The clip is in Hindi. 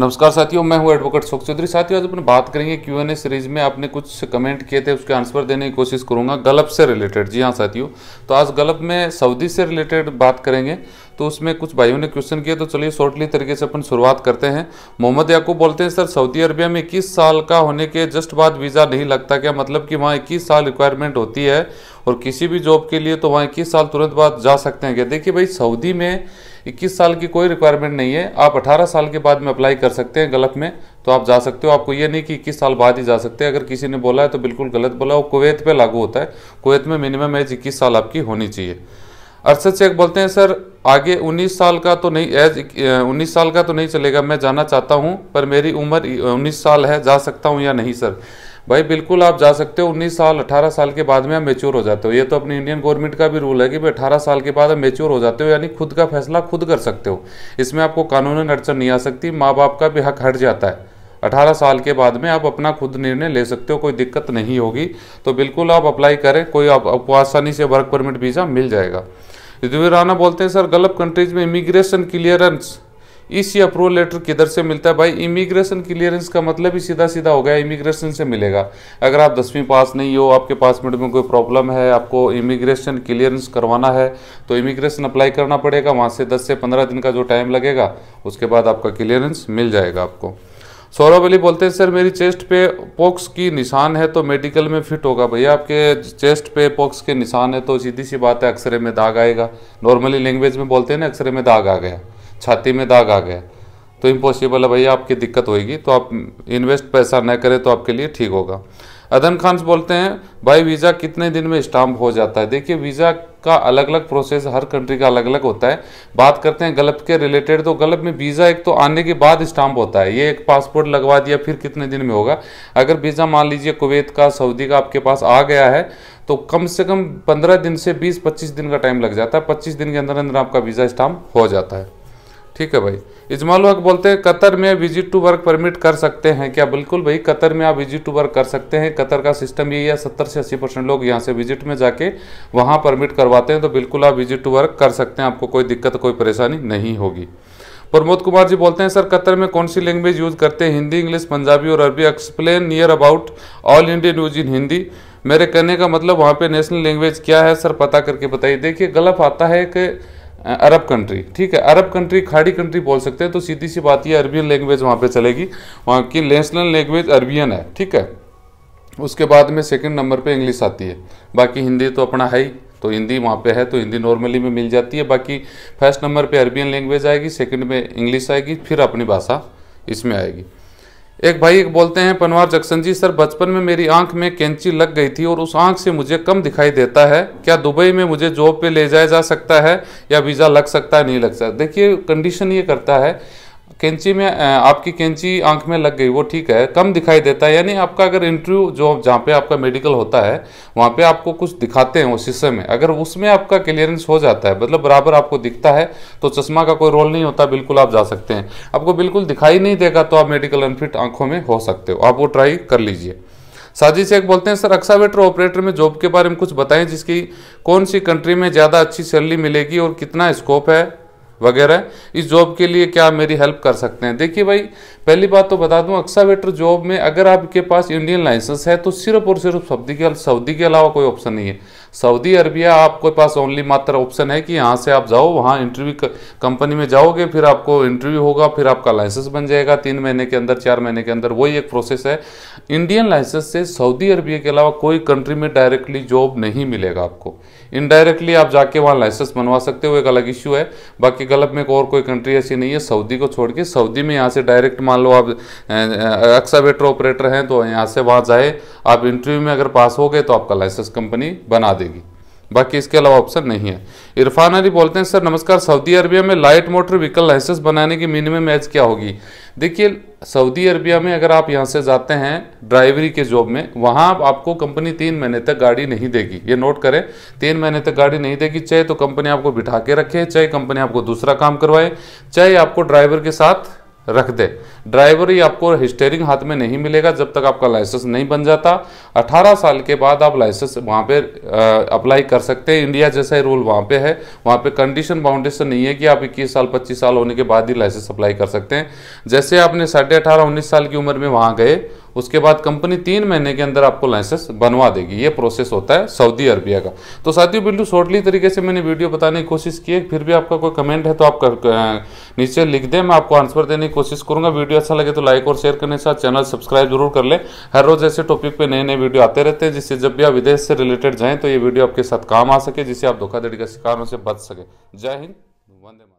नमस्कार साथियों मैं हूं एडवोकेट शोक चौधरी साथियों आज अपन बात करेंगे क्यू एन ए सीरीज में आपने कुछ कमेंट किए थे उसके आंसर देने की कोशिश करूंगा गलप से रिलेटेड जी हाँ साथियों तो आज गलप में सऊदी से रिलेटेड बात करेंगे तो उसमें कुछ भाइयों ने क्वेश्चन किया तो चलिए शॉर्टली तरीके से अपन शुरुआत करते हैं मोहम्मद याकूब बोलते हैं सर सऊदी अरबिया में इक्कीस साल का होने के जस्ट बाद वीज़ा नहीं लगता क्या मतलब कि वहाँ इक्कीस साल रिक्वायरमेंट होती है और किसी भी जॉब के लिए तो वहाँ इक्कीस साल तुरंत बाद जा सकते हैं क्या देखिए भाई सऊदी में इक्कीस साल की कोई रिक्वायरमेंट नहीं है आप अठारह साल के बाद में अप्लाई कर सकते हैं गलत में तो आप जा सकते हो आपको ये नहीं कि इक्कीस साल बाद ही जा सकते हैं अगर किसी ने बोला है तो बिल्कुल गलत बोला वो कुवैत पे लागू होता है कुवैत में मिनिमम एज इक्कीस साल आपकी होनी चाहिए अरशद शेख बोलते हैं सर आगे 19 साल का तो नहीं एज 19 साल का तो नहीं चलेगा मैं जाना चाहता हूँ पर मेरी उम्र 19 साल है जा सकता हूँ या नहीं सर भाई बिल्कुल आप जा सकते हो 19 साल 18 साल के बाद में आप मेच्योर हो जाते हो ये तो अपनी इंडियन गवर्नमेंट का भी रूल है कि भाई अठारह साल के बाद आप मेच्योर हो जाते हो यानी खुद का फैसला खुद कर सकते हो इसमें आपको कानूनन अड़चन नहीं आ सकती माँ बाप का भी हक हट जाता है 18 साल के बाद में आप अपना खुद निर्णय ले सकते हो कोई दिक्कत नहीं होगी तो बिल्कुल आप अप्लाई करें कोई आप, आपको आसानी से वर्क परमिट वीज़ा मिल जाएगा रिजवी राणा बोलते हैं सर गलत कंट्रीज में इमिग्रेशन क्लियरेंस इसी अप्रूवल लेटर किधर से मिलता है भाई इमिग्रेशन क्लियरेंस का मतलब ही सीधा सीधा हो गया इमिग्रेशन से मिलेगा अगर आप दसवीं पास नहीं हो आपके पासपोर्ट में कोई प्रॉब्लम है आपको इमिग्रेशन क्लियरेंस करवाना है तो इमिग्रेशन अप्लाई करना पड़ेगा वहाँ से दस से पंद्रह दिन का जो टाइम लगेगा उसके बाद आपका क्लियरेंस मिल जाएगा आपको सौरभ अली बोलते हैं सर मेरी चेस्ट पे पोक्स की निशान है तो मेडिकल में फिट होगा भैया आपके चेस्ट पे पोक्स के निशान है तो सीधी सी बात है एक्सरे में दाग आएगा नॉर्मली लैंग्वेज में बोलते हैं ना एक्सरे में दाग आ गया छाती में दाग आ गया तो इम्पॉसिबल है भैया आपकी दिक्कत होगी तो आप इन्वेस्ट पैसा न करें तो आपके लिए ठीक होगा अदन खान बोलते हैं भाई वीज़ा कितने दिन में स्टाम्प हो जाता है देखिए वीज़ा का अलग अलग प्रोसेस हर कंट्री का अलग अलग होता है बात करते हैं गलप के रिलेटेड तो गलप में वीज़ा एक तो आने के बाद स्टाम्प होता है ये एक पासपोर्ट लगवा दिया फिर कितने दिन में होगा अगर वीज़ा मान लीजिए कुवैत का सऊदी का आपके पास आ गया है तो कम से कम पंद्रह दिन से बीस पच्चीस दिन का टाइम लग जाता है पच्चीस दिन के अंदर अंदर आपका वीज़ा स्टाम्प हो जाता है ठीक है भाई इजमाल वक बोलते हैं कतर में विजिट टू वर्क परमिट कर सकते हैं क्या बिल्कुल भाई कतर में आप विजिट टू वर्क कर सकते हैं कतर का सिस्टम यही है सत्तर से अस्सी परसेंट लोग यहाँ से विजिट में जाके वहाँ परमिट करवाते हैं तो बिल्कुल आप विजिट टू वर्क कर सकते हैं आपको कोई दिक्कत कोई परेशानी नहीं होगी प्रमोद कुमार जी बोलते हैं सर कतर में कौन सी लैंग्वेज यूज़ करते हैं हिंदी इंग्लिश पंजाबी और अरबी explain near about all India news in Hindi मेरे कहने का मतलब वहाँ पे नेशनल लैंग्वेज क्या है सर पता करके बताइए देखिए गलफ आता है कि अरब कंट्री ठीक है अरब कंट्री खाड़ी कंट्री बोल सकते हैं तो सीधी सी बात ये अरबियन लैंग्वेज वहाँ पे चलेगी वहाँ की नेशनल लैंग्वेज अरबियन है ठीक है उसके बाद में सेकंड नंबर पे इंग्लिश आती है बाकी हिंदी तो अपना है ही तो हिंदी वहाँ पे है तो हिंदी नॉर्मली में मिल जाती है बाकी फर्स्ट नंबर पे अरबियन लैंग्वेज आएगी सेकंड में इंग्लिश आएगी फिर अपनी भाषा इसमें आएगी एक भाई एक बोलते हैं पनवार जक्सन जी सर बचपन में मेरी आंख में कैंची लग गई थी और उस आंख से मुझे कम दिखाई देता है क्या दुबई में मुझे जॉब पे ले जाया जा सकता है या वीज़ा लग सकता है नहीं लग सकता देखिए कंडीशन ये करता है कैंची में आपकी कैंची आंख में लग गई वो ठीक है कम दिखाई देता है यानी आपका अगर इंटरव्यू जो जहाँ पे आपका मेडिकल होता है वहाँ पे आपको कुछ दिखाते हैं वो शीशे में अगर उसमें आपका क्लियरेंस हो जाता है मतलब बराबर आपको दिखता है तो चश्मा का कोई रोल नहीं होता बिल्कुल आप जा सकते हैं आपको बिल्कुल दिखाई नहीं देगा तो आप मेडिकल अनफिट आंखों में हो सकते हो आप वो ट्राई कर लीजिए साजिश शेख बोलते हैं सर अक्सावेटर ऑपरेटर में जॉब के बारे में कुछ बताएं जिसकी कौन सी कंट्री में ज़्यादा अच्छी सैलरी मिलेगी और कितना स्कोप है वगैरह इस जॉब के लिए क्या मेरी हेल्प कर सकते हैं देखिए भाई पहली बात तो बता दूं एक्सावेटर जॉब में अगर आपके पास इंडियन लाइसेंस है तो सिर्फ और सिर्फ सऊदी के सऊदी के अलावा कोई ऑप्शन नहीं है सऊदी अरबिया आपके पास ओनली मात्र ऑप्शन है कि यहाँ से आप जाओ वहाँ इंटरव्यू कंपनी में जाओगे फिर आपको इंटरव्यू होगा फिर आपका लाइसेंस बन जाएगा तीन महीने के अंदर चार महीने के अंदर वही एक प्रोसेस है इंडियन लाइसेंस से सऊदी अरबिया के अलावा कोई कंट्री में डायरेक्टली जॉब नहीं मिलेगा आपको इनडायरेक्टली आप जाके वहाँ लाइसेंस बनवा सकते हो एक अलग इश्यू है बाकी गलत में और कोई कंट्री ऐसी नहीं है सऊदी को छोड़ के सऊदी में यहाँ से डायरेक्ट मान लो आप एक्सावेटर ऑपरेटर हैं तो यहाँ से वहाँ जाए आप इंटरव्यू में अगर पास हो गए तो आपका लाइसेंस कंपनी बना दे देगी बाकी इसके अलावा ऑप्शन नहीं है इरफान अली बोलते हैं सर नमस्कार सऊदी अरबिया में लाइट मोटर व्हीकल लाइसेंस बनाने की मिनिमम एज क्या होगी देखिए सऊदी अरबिया में अगर आप यहाँ से जाते हैं ड्राइवरी के जॉब में वहाँ आपको कंपनी तीन महीने तक गाड़ी नहीं देगी ये नोट करें तीन महीने तक गाड़ी नहीं देगी चाहे तो कंपनी आपको बिठा के रखे चाहे कंपनी आपको दूसरा काम करवाए चाहे आपको ड्राइवर के साथ रख दे ड्राइवर ही आपको स्टेयरिंग हाथ में नहीं मिलेगा जब तक आपका लाइसेंस नहीं बन जाता 18 साल के बाद आप लाइसेंस वहाँ पे अप्लाई कर सकते हैं इंडिया जैसा ही रूल वहाँ पे है वहाँ पे कंडीशन बाउंडेशन नहीं है कि आप 21 साल 25 साल होने के बाद ही लाइसेंस अप्लाई कर सकते हैं जैसे आपने साढ़े अठारह उन्नीस साल की उम्र में वहाँ गए उसके बाद कंपनी तीन महीने के अंदर आपको लाइसेंस बनवा देगी ये प्रोसेस होता है सऊदी अरबिया का तो साथियों बिल्कुल शॉर्टली तरीके से मैंने वीडियो बताने की कोशिश की है फिर भी आपका कोई कमेंट है तो आप नीचे लिख दें मैं आपको आंसर देने की कोशिश करूंगा वीडियो अच्छा लगे तो लाइक और शेयर करने के साथ चैनल सब्सक्राइब जरूर कर लें हर रोज ऐसे टॉपिक पर नए नए वीडियो आते रहते हैं जिससे जब भी आप विदेश से रिलेटेड जाएँ तो ये वीडियो आपके साथ काम आ सके जिससे आप धोखाधड़ी का शिकार से बच सके जय हिंद वंदे